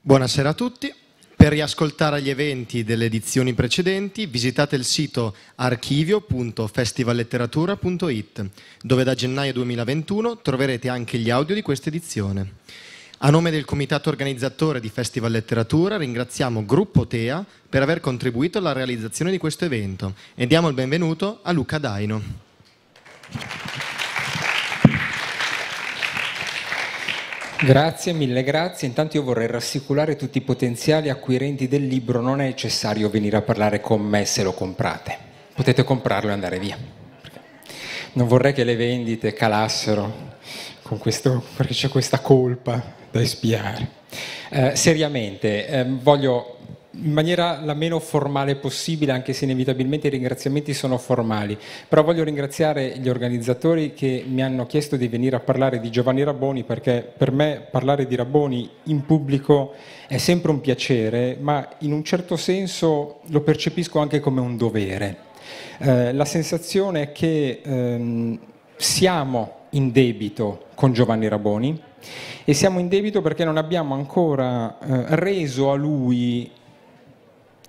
Buonasera a tutti. Per riascoltare gli eventi delle edizioni precedenti visitate il sito archivio.festivalletteratura.it dove da gennaio 2021 troverete anche gli audio di questa edizione. A nome del comitato organizzatore di Festival Letteratura ringraziamo Gruppo TEA per aver contribuito alla realizzazione di questo evento e diamo il benvenuto a Luca Daino. Grazie mille, grazie. Intanto io vorrei rassicurare tutti i potenziali acquirenti del libro, non è necessario venire a parlare con me se lo comprate, potete comprarlo e andare via. Non vorrei che le vendite calassero questo, perché c'è questa colpa da espiare. Eh, seriamente, eh, voglio in maniera la meno formale possibile, anche se inevitabilmente i ringraziamenti sono formali. Però voglio ringraziare gli organizzatori che mi hanno chiesto di venire a parlare di Giovanni Rabboni, perché per me parlare di Rabboni in pubblico è sempre un piacere, ma in un certo senso lo percepisco anche come un dovere. Eh, la sensazione è che ehm, siamo in debito con Giovanni Raboni e siamo in debito perché non abbiamo ancora eh, reso a lui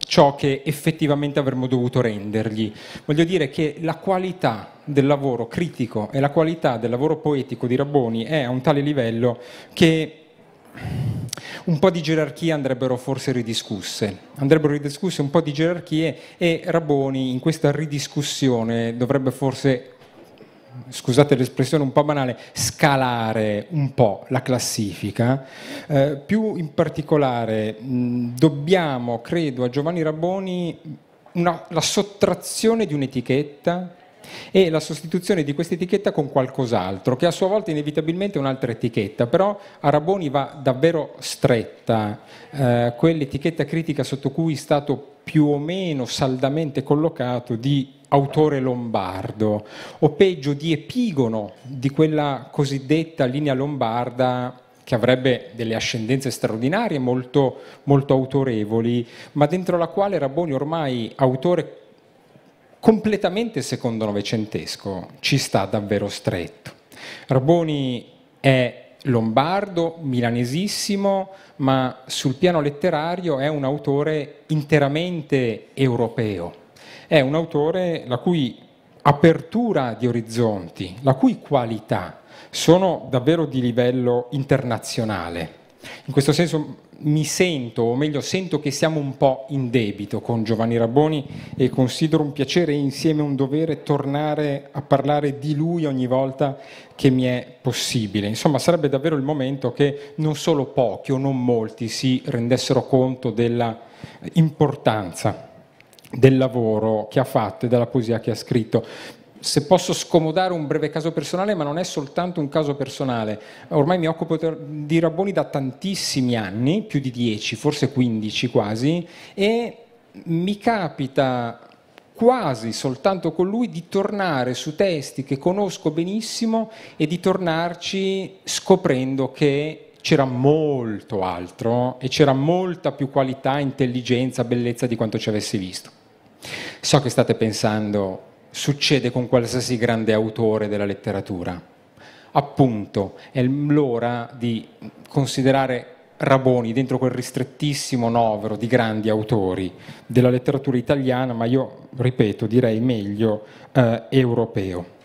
ciò che effettivamente avremmo dovuto rendergli. Voglio dire che la qualità del lavoro critico e la qualità del lavoro poetico di Rabboni è a un tale livello che un po' di gerarchie andrebbero forse ridiscusse, andrebbero ridiscusse un po' di gerarchie e Raboni in questa ridiscussione dovrebbe forse scusate l'espressione un po' banale, scalare un po' la classifica, eh, più in particolare mh, dobbiamo, credo, a Giovanni Raboni una, la sottrazione di un'etichetta e la sostituzione di questa etichetta con qualcos'altro, che a sua volta inevitabilmente è un'altra etichetta, però a Raboni va davvero stretta eh, quell'etichetta critica sotto cui è stato più o meno saldamente collocato di autore lombardo, o peggio di epigono di quella cosiddetta linea lombarda che avrebbe delle ascendenze straordinarie, molto, molto autorevoli, ma dentro la quale Raboni ormai autore completamente secondo novecentesco ci sta davvero stretto. Raboni è lombardo, milanesissimo, ma sul piano letterario è un autore interamente europeo è un autore la cui apertura di orizzonti, la cui qualità sono davvero di livello internazionale. In questo senso mi sento, o meglio sento che siamo un po' in debito con Giovanni Raboni e considero un piacere e insieme un dovere tornare a parlare di lui ogni volta che mi è possibile. Insomma, sarebbe davvero il momento che non solo pochi o non molti si rendessero conto della importanza del lavoro che ha fatto e della poesia che ha scritto se posso scomodare un breve caso personale, ma non è soltanto un caso personale, ormai mi occupo di Rabboni da tantissimi anni, più di dieci, forse quindici quasi, e mi capita quasi soltanto con lui di tornare su testi che conosco benissimo e di tornarci scoprendo che c'era molto altro e c'era molta più qualità, intelligenza, bellezza di quanto ci avessi visto. So che state pensando, succede con qualsiasi grande autore della letteratura. Appunto, è l'ora di considerare Raboni dentro quel ristrettissimo novero di grandi autori della letteratura italiana, ma io ripeto, direi meglio eh, europeo.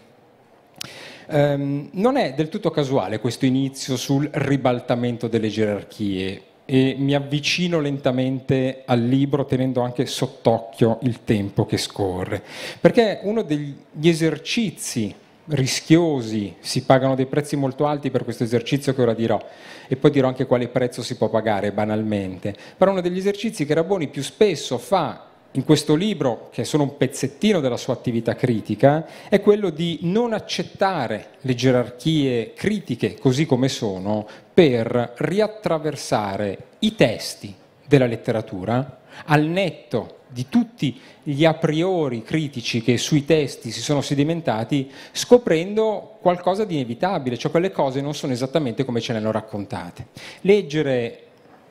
Um, non è del tutto casuale questo inizio sul ribaltamento delle gerarchie, e mi avvicino lentamente al libro tenendo anche sott'occhio il tempo che scorre, perché uno degli esercizi rischiosi, si pagano dei prezzi molto alti per questo esercizio che ora dirò e poi dirò anche quale prezzo si può pagare banalmente, però uno degli esercizi che Raboni più spesso fa in questo libro, che è solo un pezzettino della sua attività critica, è quello di non accettare le gerarchie critiche così come sono per riattraversare i testi della letteratura al netto di tutti gli a priori critici che sui testi si sono sedimentati, scoprendo qualcosa di inevitabile, cioè quelle cose non sono esattamente come ce le hanno raccontate. Leggere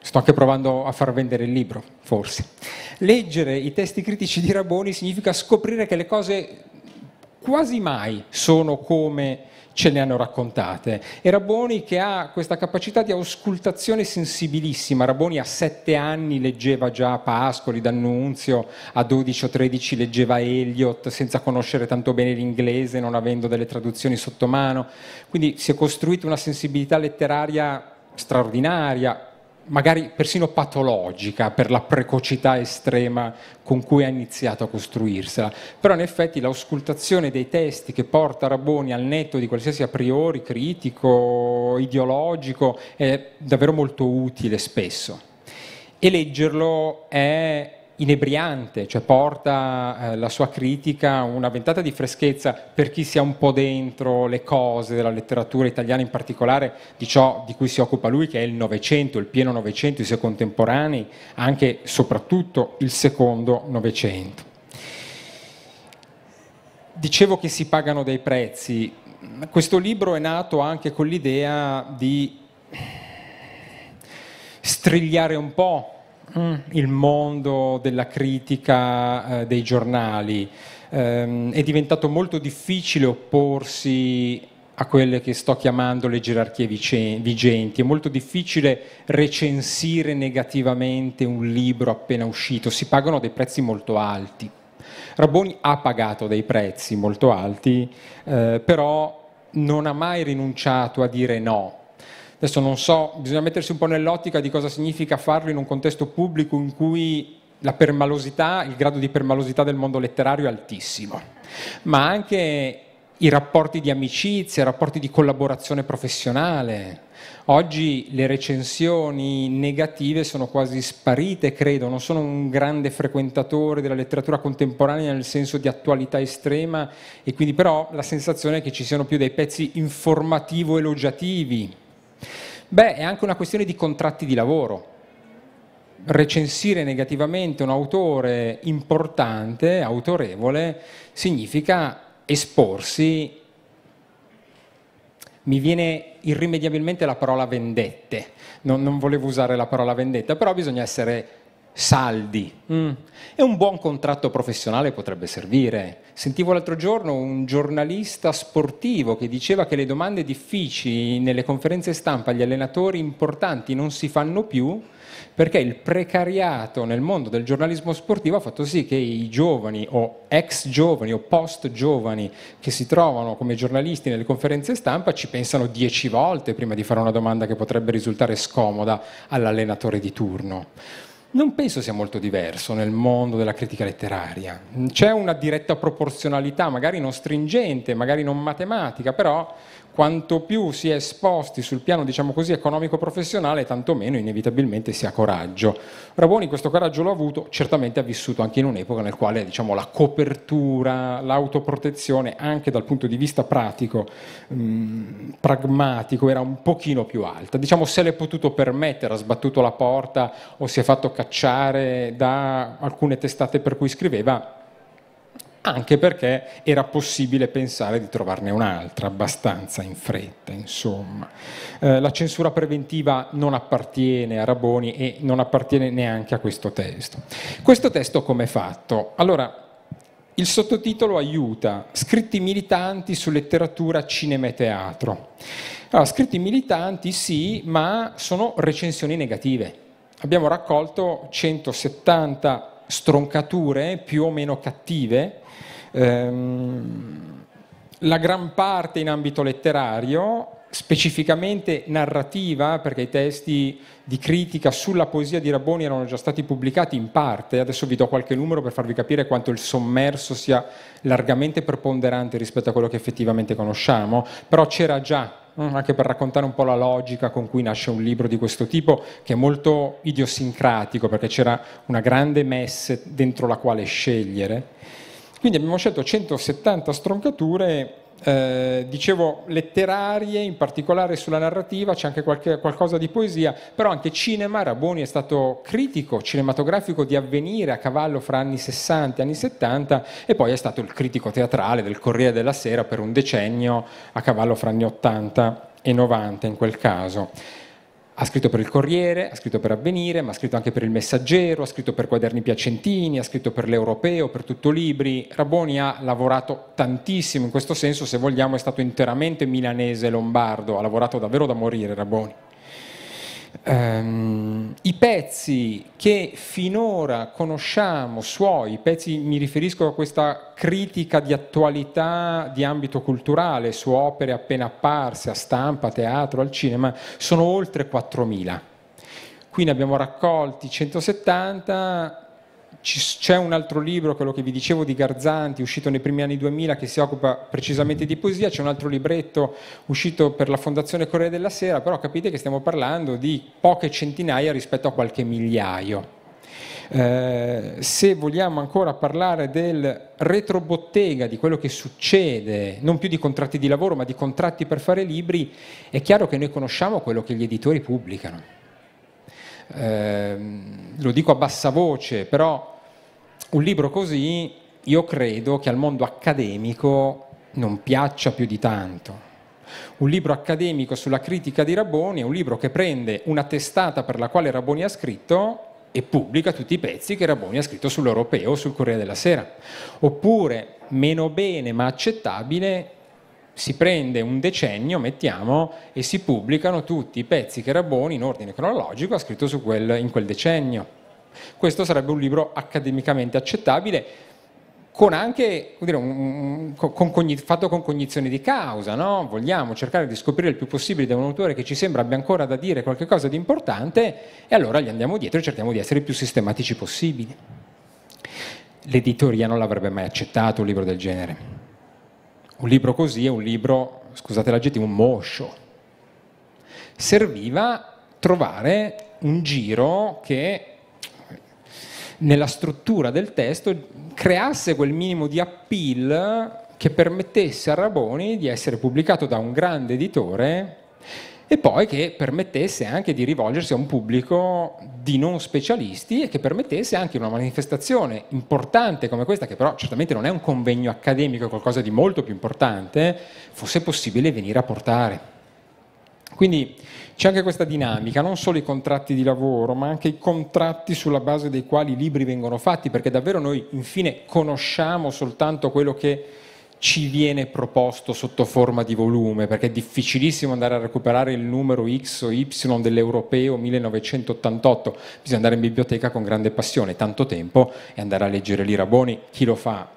Sto anche provando a far vendere il libro, forse. Leggere i testi critici di Raboni significa scoprire che le cose quasi mai sono come ce le hanno raccontate. E Raboni che ha questa capacità di auscultazione sensibilissima. Raboni a sette anni leggeva già Pascoli, D'Annunzio, a 12 o 13 leggeva Eliot senza conoscere tanto bene l'inglese, non avendo delle traduzioni sotto mano. Quindi si è costruita una sensibilità letteraria straordinaria, magari persino patologica per la precocità estrema con cui ha iniziato a costruirsela. Però in effetti l'auscultazione dei testi che porta Raboni al netto di qualsiasi a priori critico, ideologico, è davvero molto utile spesso. E leggerlo è inebriante, cioè porta eh, la sua critica una ventata di freschezza per chi sia un po' dentro le cose della letteratura italiana in particolare, di ciò di cui si occupa lui che è il Novecento, il pieno Novecento, i suoi contemporanei, anche e soprattutto il secondo Novecento. Dicevo che si pagano dei prezzi, questo libro è nato anche con l'idea di strigliare un po' Mm, il mondo della critica eh, dei giornali. Eh, è diventato molto difficile opporsi a quelle che sto chiamando le gerarchie vigenti. È molto difficile recensire negativamente un libro appena uscito, si pagano dei prezzi molto alti. Raboni ha pagato dei prezzi molto alti, eh, però non ha mai rinunciato a dire no Adesso non so, bisogna mettersi un po' nell'ottica di cosa significa farlo in un contesto pubblico in cui la permalosità, il grado di permalosità del mondo letterario è altissimo, ma anche i rapporti di amicizia, i rapporti di collaborazione professionale. Oggi le recensioni negative sono quasi sparite, credo, non sono un grande frequentatore della letteratura contemporanea nel senso di attualità estrema e quindi però la sensazione è che ci siano più dei pezzi informativo-elogiativi Beh, è anche una questione di contratti di lavoro. Recensire negativamente un autore importante, autorevole, significa esporsi, mi viene irrimediabilmente la parola vendette, non, non volevo usare la parola vendetta, però bisogna essere saldi. Mm. E un buon contratto professionale potrebbe servire. Sentivo l'altro giorno un giornalista sportivo che diceva che le domande difficili nelle conferenze stampa agli allenatori importanti non si fanno più perché il precariato nel mondo del giornalismo sportivo ha fatto sì che i giovani o ex giovani o post giovani che si trovano come giornalisti nelle conferenze stampa ci pensano dieci volte prima di fare una domanda che potrebbe risultare scomoda all'allenatore di turno non penso sia molto diverso nel mondo della critica letteraria. C'è una diretta proporzionalità, magari non stringente, magari non matematica, però quanto più si è esposti sul piano diciamo così, economico-professionale, tanto meno inevitabilmente si ha coraggio. Raboni questo coraggio l'ha avuto, certamente ha vissuto anche in un'epoca nel quale diciamo, la copertura, l'autoprotezione, anche dal punto di vista pratico, mh, pragmatico, era un pochino più alta. Diciamo se l'è potuto permettere, ha sbattuto la porta o si è fatto cacciare da alcune testate per cui scriveva, anche perché era possibile pensare di trovarne un'altra abbastanza in fretta, insomma. Eh, la censura preventiva non appartiene a Raboni e non appartiene neanche a questo testo. Questo testo come è fatto? Allora, il sottotitolo aiuta, scritti militanti su letteratura, cinema e teatro. Allora, scritti militanti sì, ma sono recensioni negative. Abbiamo raccolto 170 stroncature più o meno cattive Ehm, la gran parte in ambito letterario, specificamente narrativa, perché i testi di critica sulla poesia di Rabboni erano già stati pubblicati in parte, adesso vi do qualche numero per farvi capire quanto il sommerso sia largamente preponderante rispetto a quello che effettivamente conosciamo, però c'era già anche per raccontare un po' la logica con cui nasce un libro di questo tipo, che è molto idiosincratico, perché c'era una grande messe dentro la quale scegliere, quindi abbiamo scelto 170 stroncature, eh, dicevo letterarie, in particolare sulla narrativa, c'è anche qualche, qualcosa di poesia, però anche cinema, Raboni è stato critico cinematografico di avvenire a cavallo fra anni 60 e anni 70 e poi è stato il critico teatrale del Corriere della Sera per un decennio a cavallo fra anni 80 e 90 in quel caso. Ha scritto per il Corriere, ha scritto per Avvenire, ma ha scritto anche per il Messaggero, ha scritto per Quaderni Piacentini, ha scritto per l'Europeo, per Tutto Libri. Raboni ha lavorato tantissimo in questo senso, se vogliamo è stato interamente milanese lombardo, ha lavorato davvero da morire Raboni. Um, I pezzi che finora conosciamo suoi, i pezzi, mi riferisco a questa critica di attualità di ambito culturale su opere appena apparse a stampa, teatro, al cinema, sono oltre 4.000. Qui ne abbiamo raccolti 170 c'è un altro libro, quello che vi dicevo di Garzanti, uscito nei primi anni 2000, che si occupa precisamente di poesia, c'è un altro libretto uscito per la Fondazione Corriere della Sera, però capite che stiamo parlando di poche centinaia rispetto a qualche migliaio. Eh, se vogliamo ancora parlare del retrobottega, di quello che succede, non più di contratti di lavoro, ma di contratti per fare libri, è chiaro che noi conosciamo quello che gli editori pubblicano. Eh, lo dico a bassa voce, però un libro così io credo che al mondo accademico non piaccia più di tanto. Un libro accademico sulla critica di Raboni è un libro che prende una testata per la quale Raboni ha scritto e pubblica tutti i pezzi che Raboni ha scritto sull'Europeo o sul Corriere della Sera. Oppure, meno bene ma accettabile, si prende un decennio, mettiamo, e si pubblicano tutti i pezzi che Raboni, in ordine cronologico, ha scritto quel, in quel decennio. Questo sarebbe un libro accademicamente accettabile, con anche, dire, un, con, con, fatto con cognizione di causa, no? vogliamo cercare di scoprire il più possibile da un autore che ci sembra abbia ancora da dire qualcosa di importante e allora gli andiamo dietro e cerchiamo di essere il più sistematici possibili. L'editoria non l'avrebbe mai accettato un libro del genere. Un libro così è un libro, scusate l'aggettivo, moscio. Serviva trovare un giro che nella struttura del testo creasse quel minimo di appeal che permettesse a Raboni di essere pubblicato da un grande editore e poi che permettesse anche di rivolgersi a un pubblico di non specialisti e che permettesse anche una manifestazione importante come questa, che però certamente non è un convegno accademico, è qualcosa di molto più importante, fosse possibile venire a portare. Quindi c'è anche questa dinamica, non solo i contratti di lavoro, ma anche i contratti sulla base dei quali i libri vengono fatti, perché davvero noi infine conosciamo soltanto quello che ci viene proposto sotto forma di volume, perché è difficilissimo andare a recuperare il numero X o Y dell'Europeo 1988, bisogna andare in biblioteca con grande passione, tanto tempo e andare a leggere lì Raboni, chi lo fa?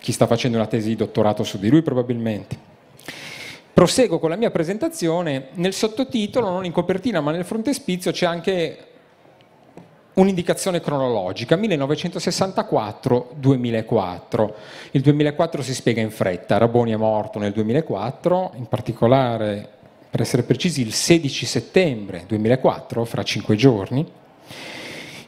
Chi sta facendo una tesi di dottorato su di lui probabilmente. Proseguo con la mia presentazione, nel sottotitolo, non in copertina ma nel frontespizio c'è anche un'indicazione cronologica, 1964-2004. Il 2004 si spiega in fretta, Raboni è morto nel 2004, in particolare, per essere precisi, il 16 settembre 2004, fra cinque giorni.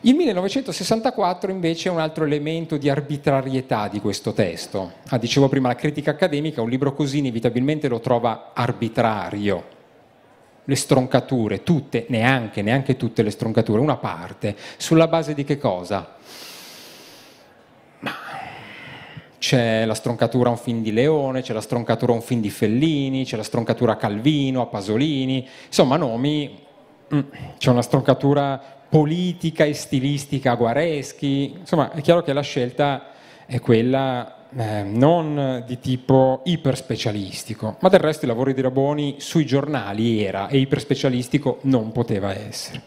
Il 1964 invece è un altro elemento di arbitrarietà di questo testo. Ah, dicevo prima, la critica accademica, un libro così inevitabilmente lo trova arbitrario. Le stroncature, tutte, neanche, neanche tutte le stroncature, una parte. Sulla base di che cosa? c'è la stroncatura a un film di Leone, c'è la stroncatura a un film di Fellini, c'è la stroncatura a Calvino, a Pasolini, insomma nomi Mm. c'è una stroncatura politica e stilistica a Guareschi, insomma è chiaro che la scelta è quella eh, non di tipo iperspecialistico, ma del resto i lavori di Raboni sui giornali era e iperspecialistico non poteva essere.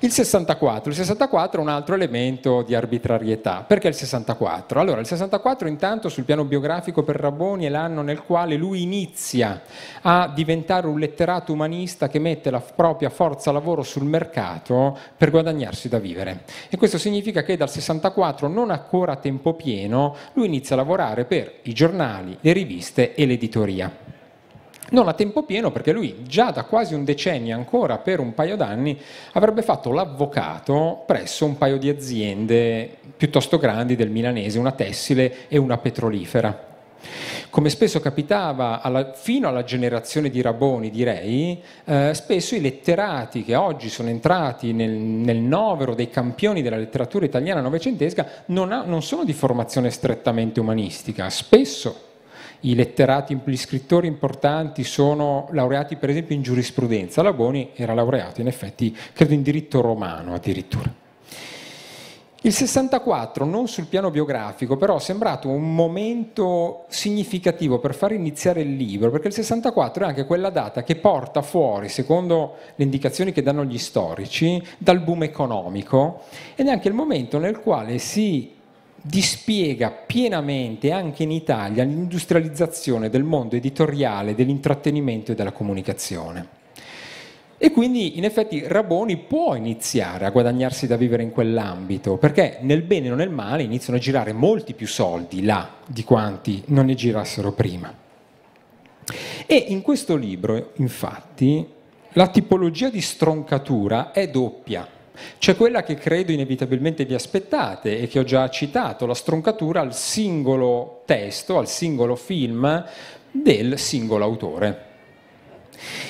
Il 64, il 64 è un altro elemento di arbitrarietà. Perché il 64? Allora, il 64 intanto sul piano biografico per Rabboni è l'anno nel quale lui inizia a diventare un letterato umanista che mette la propria forza lavoro sul mercato per guadagnarsi da vivere. E questo significa che dal 64, non ancora a tempo pieno, lui inizia a lavorare per i giornali, le riviste e l'editoria non a tempo pieno perché lui già da quasi un decennio, ancora per un paio d'anni, avrebbe fatto l'avvocato presso un paio di aziende piuttosto grandi del milanese, una tessile e una petrolifera. Come spesso capitava alla, fino alla generazione di Raboni, direi, eh, spesso i letterati che oggi sono entrati nel, nel novero dei campioni della letteratura italiana novecentesca non, ha, non sono di formazione strettamente umanistica, spesso i letterati, gli scrittori importanti sono laureati per esempio in giurisprudenza, Laboni era laureato in effetti credo in diritto romano addirittura. Il 64, non sul piano biografico, però è sembrato un momento significativo per far iniziare il libro, perché il 64 è anche quella data che porta fuori, secondo le indicazioni che danno gli storici, dal boom economico ed è anche il momento nel quale si dispiega pienamente anche in Italia l'industrializzazione del mondo editoriale, dell'intrattenimento e della comunicazione. E quindi in effetti Raboni può iniziare a guadagnarsi da vivere in quell'ambito, perché nel bene o nel male iniziano a girare molti più soldi là di quanti non ne girassero prima. E in questo libro, infatti, la tipologia di stroncatura è doppia. C'è quella che credo inevitabilmente vi aspettate e che ho già citato, la stroncatura al singolo testo, al singolo film del singolo autore.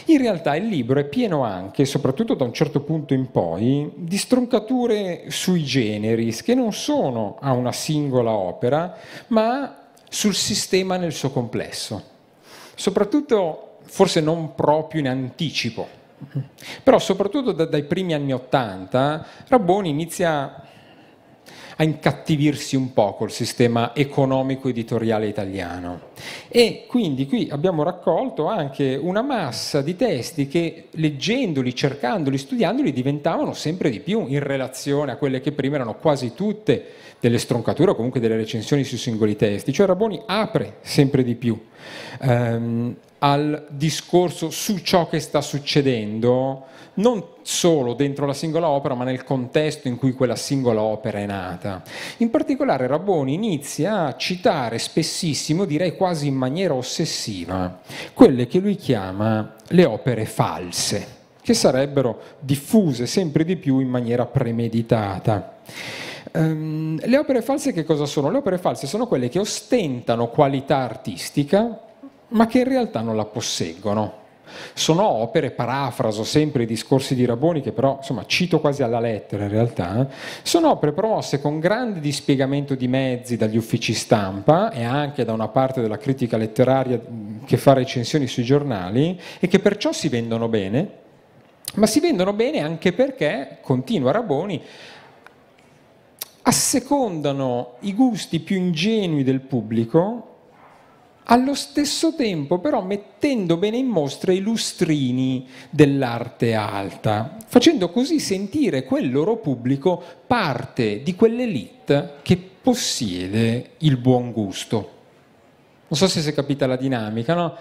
In realtà il libro è pieno anche, soprattutto da un certo punto in poi, di stroncature sui generis che non sono a una singola opera, ma sul sistema nel suo complesso. Soprattutto forse non proprio in anticipo. Però soprattutto da, dai primi anni Ottanta Rabboni inizia a incattivirsi un po' col sistema economico-editoriale italiano. E quindi qui abbiamo raccolto anche una massa di testi che leggendoli, cercandoli, studiandoli diventavano sempre di più in relazione a quelle che prima erano quasi tutte delle stroncature o comunque delle recensioni sui singoli testi, cioè Raboni apre sempre di più ehm, al discorso su ciò che sta succedendo, non solo dentro la singola opera, ma nel contesto in cui quella singola opera è nata. In particolare Raboni inizia a citare spessissimo, direi quasi in maniera ossessiva, quelle che lui chiama le opere false, che sarebbero diffuse sempre di più in maniera premeditata. Um, le opere false che cosa sono? Le opere false sono quelle che ostentano qualità artistica ma che in realtà non la posseggono. Sono opere, parafraso sempre i discorsi di Raboni, che però insomma, cito quasi alla lettera in realtà, eh, sono opere promosse con grande dispiegamento di mezzi dagli uffici stampa e anche da una parte della critica letteraria che fa recensioni sui giornali e che perciò si vendono bene, ma si vendono bene anche perché, continua Raboni, assecondano i gusti più ingenui del pubblico, allo stesso tempo però mettendo bene in mostra i lustrini dell'arte alta, facendo così sentire quel loro pubblico parte di quell'elite che possiede il buon gusto. Non so se si è capita la dinamica, no?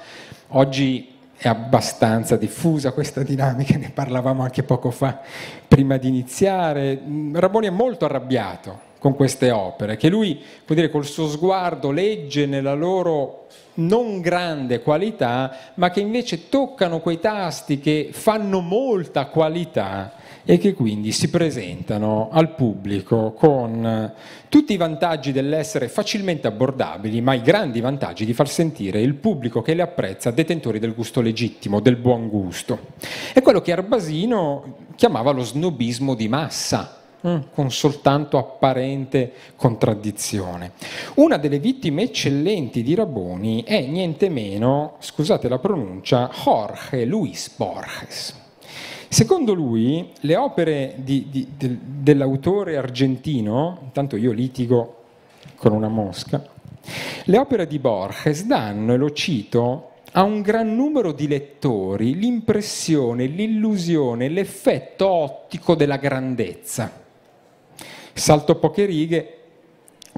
Oggi è abbastanza diffusa questa dinamica, ne parlavamo anche poco fa prima di iniziare. Mm, Raboni è molto arrabbiato con queste opere, che lui, vuol dire, col suo sguardo legge nella loro non grande qualità, ma che invece toccano quei tasti che fanno molta qualità e che quindi si presentano al pubblico con eh, tutti i vantaggi dell'essere facilmente abbordabili, ma i grandi vantaggi di far sentire il pubblico che le apprezza detentori del gusto legittimo, del buon gusto. È quello che Arbasino chiamava lo snobismo di massa mm, con soltanto apparente contraddizione. Una delle vittime eccellenti di Raboni è niente meno, scusate la pronuncia, Jorge Luis Borges. Secondo lui le opere di, di, de, dell'autore argentino, intanto io litigo con una mosca, le opere di Borges danno, e lo cito, a un gran numero di lettori l'impressione, l'illusione, l'effetto ottico della grandezza. Salto poche righe,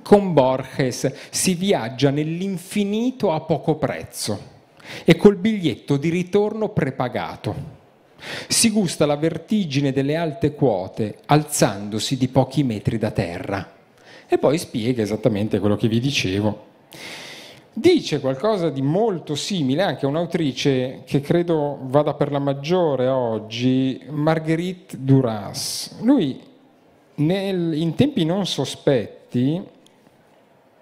con Borges si viaggia nell'infinito a poco prezzo e col biglietto di ritorno prepagato. Si gusta la vertigine delle alte quote alzandosi di pochi metri da terra. E poi spiega esattamente quello che vi dicevo. Dice qualcosa di molto simile anche a un'autrice che credo vada per la maggiore oggi, Marguerite Duras. Lui nel, in tempi non sospetti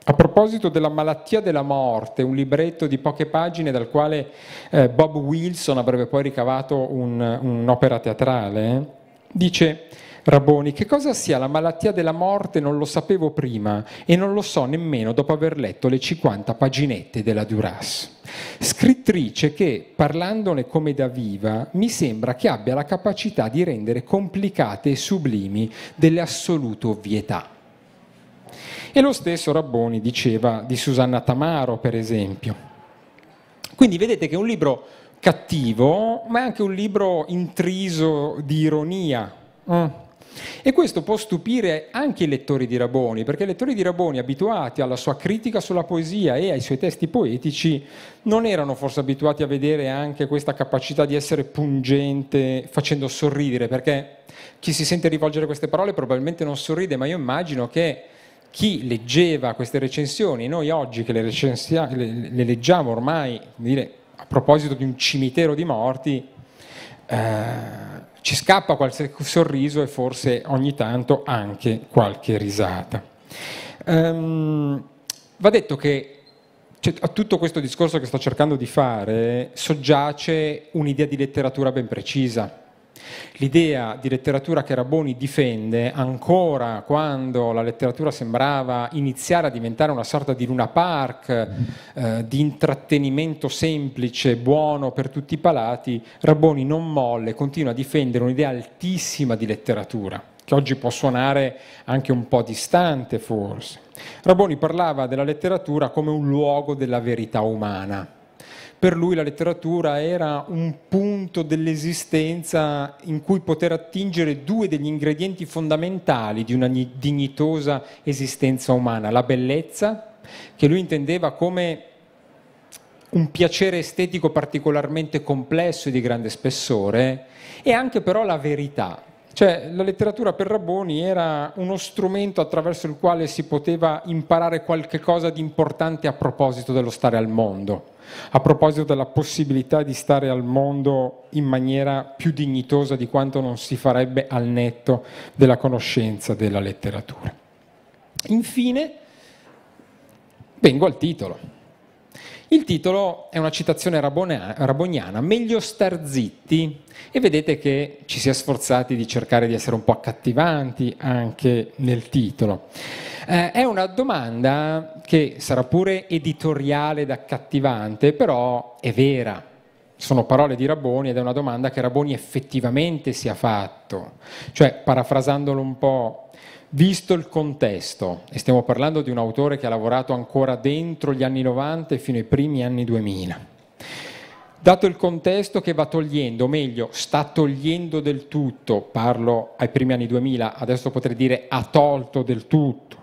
a proposito della malattia della morte, un libretto di poche pagine dal quale eh, Bob Wilson avrebbe poi ricavato un, un'opera teatrale, eh, dice Raboni, che cosa sia la malattia della morte non lo sapevo prima e non lo so nemmeno dopo aver letto le 50 paginette della Duras. Scrittrice che, parlandone come da viva, mi sembra che abbia la capacità di rendere complicate e sublimi delle assolute ovvietà. E lo stesso Rabboni diceva di Susanna Tamaro, per esempio. Quindi vedete che è un libro cattivo, ma è anche un libro intriso di ironia. Mm. E questo può stupire anche i lettori di Raboni, perché i lettori di Raboni, abituati alla sua critica sulla poesia e ai suoi testi poetici, non erano forse abituati a vedere anche questa capacità di essere pungente, facendo sorridere, perché chi si sente rivolgere queste parole probabilmente non sorride, ma io immagino che chi leggeva queste recensioni, noi oggi che le, recensia- le, le leggiamo ormai dire, a proposito di un cimitero di morti, eh, ci scappa qualche sorriso e forse ogni tanto anche qualche risata. Um, va detto che cioè, a tutto questo discorso che sto cercando di fare soggiace un'idea di letteratura ben precisa L'idea di letteratura che Raboni difende, ancora quando la letteratura sembrava iniziare a diventare una sorta di Luna Park, eh, di intrattenimento semplice, buono per tutti i palati, Raboni non molle, continua a difendere un'idea altissima di letteratura, che oggi può suonare anche un po' distante forse. Raboni parlava della letteratura come un luogo della verità umana per lui la letteratura era un punto dell'esistenza in cui poter attingere due degli ingredienti fondamentali di una dignitosa esistenza umana, la bellezza, che lui intendeva come un piacere estetico particolarmente complesso e di grande spessore, e anche però la verità, cioè la letteratura per Raboni era uno strumento attraverso il quale si poteva imparare qualche cosa di importante a proposito dello stare al mondo a proposito della possibilità di stare al mondo in maniera più dignitosa di quanto non si farebbe al netto della conoscenza della letteratura. Infine, vengo al titolo. Il titolo è una citazione raboniana, meglio star zitti, e vedete che ci si è sforzati di cercare di essere un po' accattivanti anche nel titolo. Eh, è una domanda che sarà pure editoriale ed accattivante, però è vera. Sono parole di Raboni ed è una domanda che Raboni effettivamente si è fatto. Cioè, parafrasandolo un po', visto il contesto, e stiamo parlando di un autore che ha lavorato ancora dentro gli anni 90 e fino ai primi anni 2000. Dato il contesto che va togliendo, o meglio, sta togliendo del tutto, parlo ai primi anni 2000, adesso potrei dire ha tolto del tutto,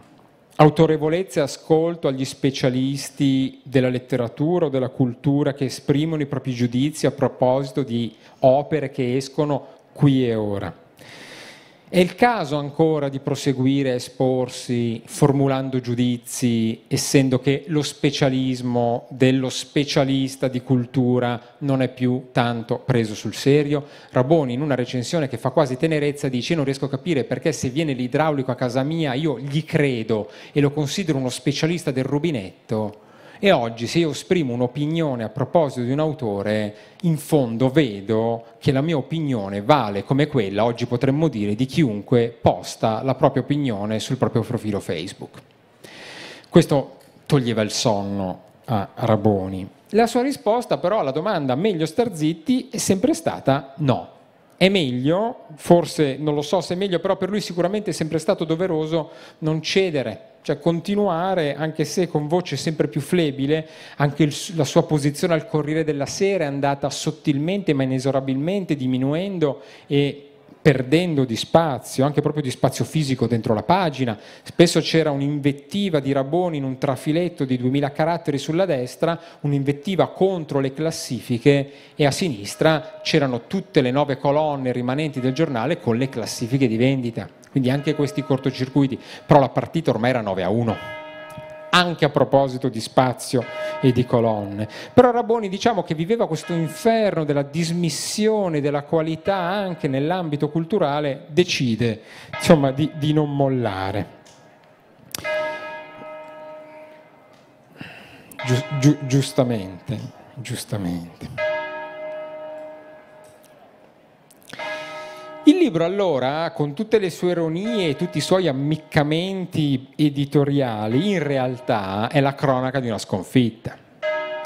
autorevolezza e ascolto agli specialisti della letteratura o della cultura che esprimono i propri giudizi a proposito di opere che escono qui e ora. È il caso ancora di proseguire a esporsi formulando giudizi, essendo che lo specialismo dello specialista di cultura non è più tanto preso sul serio? Raboni in una recensione che fa quasi tenerezza dice non riesco a capire perché se viene l'idraulico a casa mia io gli credo e lo considero uno specialista del rubinetto e oggi se io esprimo un'opinione a proposito di un autore, in fondo vedo che la mia opinione vale come quella, oggi potremmo dire, di chiunque posta la propria opinione sul proprio profilo Facebook. Questo toglieva il sonno a Raboni. La sua risposta però alla domanda meglio star zitti è sempre stata no. È meglio, forse non lo so se è meglio, però per lui sicuramente è sempre stato doveroso non cedere cioè continuare, anche se con voce sempre più flebile, anche il, la sua posizione al Corriere della Sera è andata sottilmente ma inesorabilmente diminuendo e perdendo di spazio, anche proprio di spazio fisico dentro la pagina. Spesso c'era un'invettiva di Raboni in un trafiletto di 2000 caratteri sulla destra, un'invettiva contro le classifiche e a sinistra c'erano tutte le nove colonne rimanenti del giornale con le classifiche di vendita. Quindi anche questi cortocircuiti, però la partita ormai era 9 a 1 anche a proposito di spazio e di colonne. Però Raboni diciamo che viveva questo inferno della dismissione della qualità anche nell'ambito culturale, decide insomma, di, di non mollare. Giu, giu, giustamente, giustamente. Il libro allora, con tutte le sue ironie e tutti i suoi ammiccamenti editoriali, in realtà è la cronaca di una sconfitta.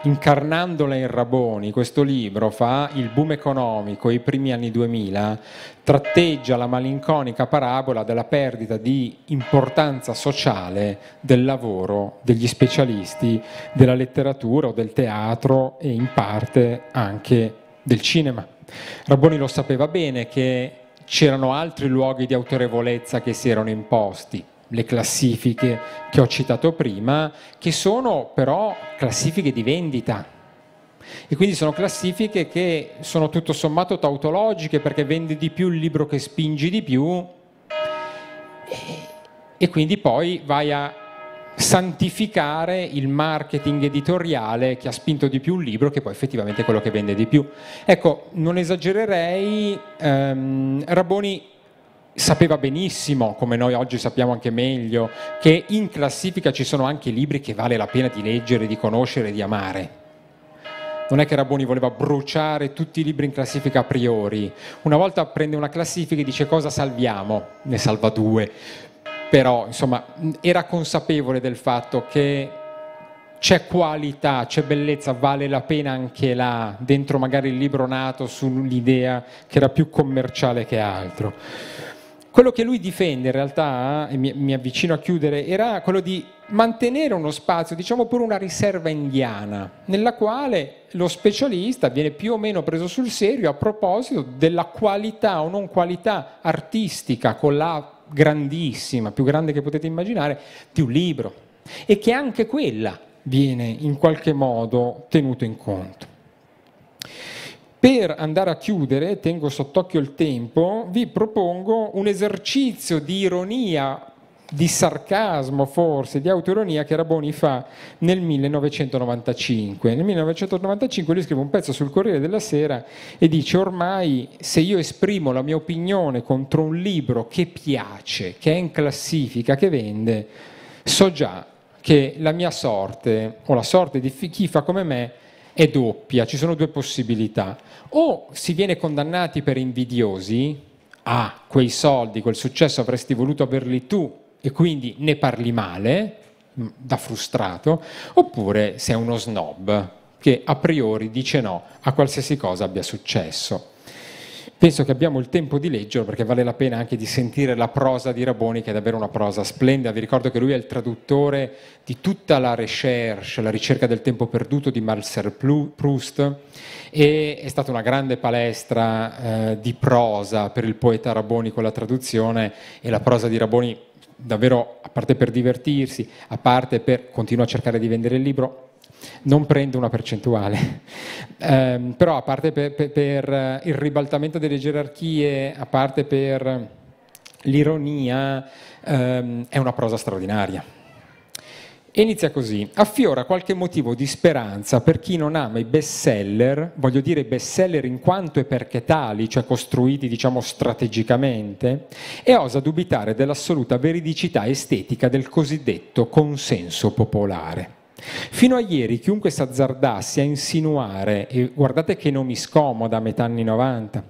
Incarnandola in Raboni, questo libro fa il boom economico i primi anni 2000, tratteggia la malinconica parabola della perdita di importanza sociale del lavoro degli specialisti della letteratura o del teatro e in parte anche del cinema. Raboni lo sapeva bene che c'erano altri luoghi di autorevolezza che si erano imposti, le classifiche che ho citato prima, che sono però classifiche di vendita. E quindi sono classifiche che sono tutto sommato tautologiche perché vendi di più il libro che spingi di più e, e quindi poi vai a santificare il marketing editoriale che ha spinto di più un libro che poi effettivamente è quello che vende di più. Ecco, non esagererei, ehm, Raboni sapeva benissimo, come noi oggi sappiamo anche meglio, che in classifica ci sono anche libri che vale la pena di leggere, di conoscere, di amare. Non è che Raboni voleva bruciare tutti i libri in classifica a priori. Una volta prende una classifica e dice cosa salviamo, ne salva due però insomma era consapevole del fatto che c'è qualità, c'è bellezza, vale la pena anche là, dentro magari il libro nato sull'idea che era più commerciale che altro. Quello che lui difende in realtà, eh, e mi, avvicino a chiudere, era quello di mantenere uno spazio, diciamo pure una riserva indiana, nella quale lo specialista viene più o meno preso sul serio a proposito della qualità o non qualità artistica con la grandissima, più grande che potete immaginare, di un libro e che anche quella viene in qualche modo tenuto in conto. Per andare a chiudere, tengo sott'occhio il tempo, vi propongo un esercizio di ironia di sarcasmo forse, di autoironia che Raboni fa nel 1995. Nel 1995 lui scrive un pezzo sul Corriere della Sera e dice ormai se io esprimo la mia opinione contro un libro che piace, che è in classifica, che vende, so già che la mia sorte o la sorte di chi fa come me è doppia, ci sono due possibilità. O si viene condannati per invidiosi, ah, quei soldi, quel successo avresti voluto averli tu e quindi ne parli male, mm, da frustrato, oppure sei uno snob che a priori dice no a qualsiasi cosa abbia successo. Penso che abbiamo il tempo di leggerlo perché vale la pena anche di sentire la prosa di Raboni che è davvero una prosa splendida. Vi ricordo che lui è il traduttore di tutta la recherche, la ricerca del tempo perduto di Marcel Proust e è stata una grande palestra eh, di prosa per il poeta Raboni con la traduzione e la prosa di Raboni davvero a parte per divertirsi, a parte per continuare a cercare di vendere il libro, non prendo una percentuale, eh, però a parte per, per, eh, per, il ribaltamento delle gerarchie, a parte per eh, l'ironia, ehm, è una prosa straordinaria inizia così, affiora qualche motivo di speranza per chi non ama i bestseller, voglio dire bestseller in quanto e perché tali, cioè costruiti diciamo strategicamente, e osa dubitare dell'assoluta veridicità estetica del cosiddetto consenso popolare. Fino a ieri chiunque s'azzardasse a insinuare, e guardate che nomi scomoda a metà anni 90,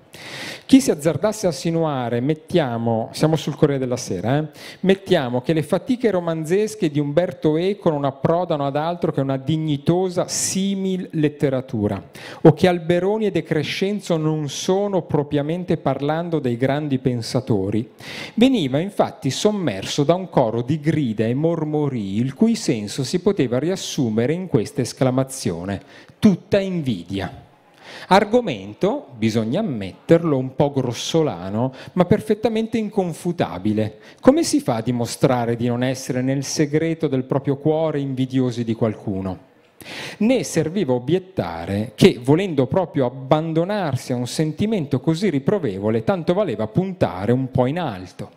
chi si azzardasse a insinuare, mettiamo, siamo sul Corriere della Sera, eh? mettiamo che le fatiche romanzesche di Umberto Eco non approdano ad altro che una dignitosa simil letteratura, o che Alberoni e De Crescenzo non sono propriamente parlando dei grandi pensatori, veniva infatti sommerso da un coro di grida e mormorii il cui senso si poteva riassumere in questa esclamazione, tutta invidia. Argomento, bisogna ammetterlo, un po' grossolano, ma perfettamente inconfutabile. Come si fa a dimostrare di non essere nel segreto del proprio cuore invidiosi di qualcuno? Né serviva obiettare che, volendo proprio abbandonarsi a un sentimento così riprovevole, tanto valeva puntare un po' in alto.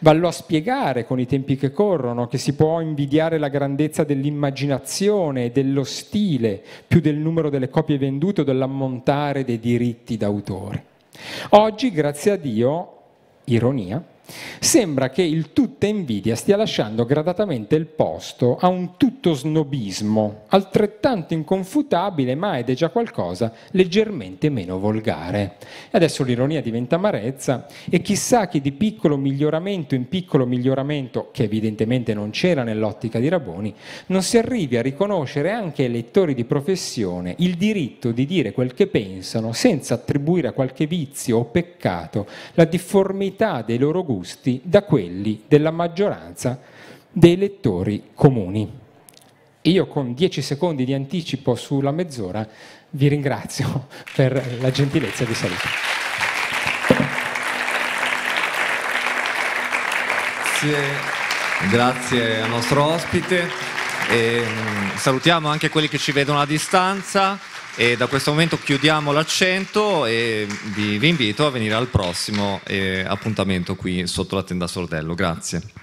Vallò a spiegare con i tempi che corrono che si può invidiare la grandezza dell'immaginazione e dello stile più del numero delle copie vendute o dell'ammontare dei diritti d'autore. Oggi, grazie a Dio, ironia, Sembra che il tutta invidia stia lasciando gradatamente il posto a un tutto snobismo, altrettanto inconfutabile ma ed è già qualcosa leggermente meno volgare. E adesso l'ironia diventa amarezza e chissà che di piccolo miglioramento in piccolo miglioramento, che evidentemente non c'era nell'ottica di Raboni, non si arrivi a riconoscere anche ai lettori di professione il diritto di dire quel che pensano senza attribuire a qualche vizio o peccato la difformità dei loro gusti gusti da quelli della maggioranza dei lettori comuni. Io con dieci secondi di anticipo sulla mezz'ora vi ringrazio per la gentilezza di salutare. Grazie, grazie, al nostro ospite. E mm, salutiamo anche quelli che ci vedono a distanza. E da questo momento chiudiamo l'accento e vi, vi invito a venire al prossimo eh, appuntamento qui sotto la tenda Sordello. Grazie.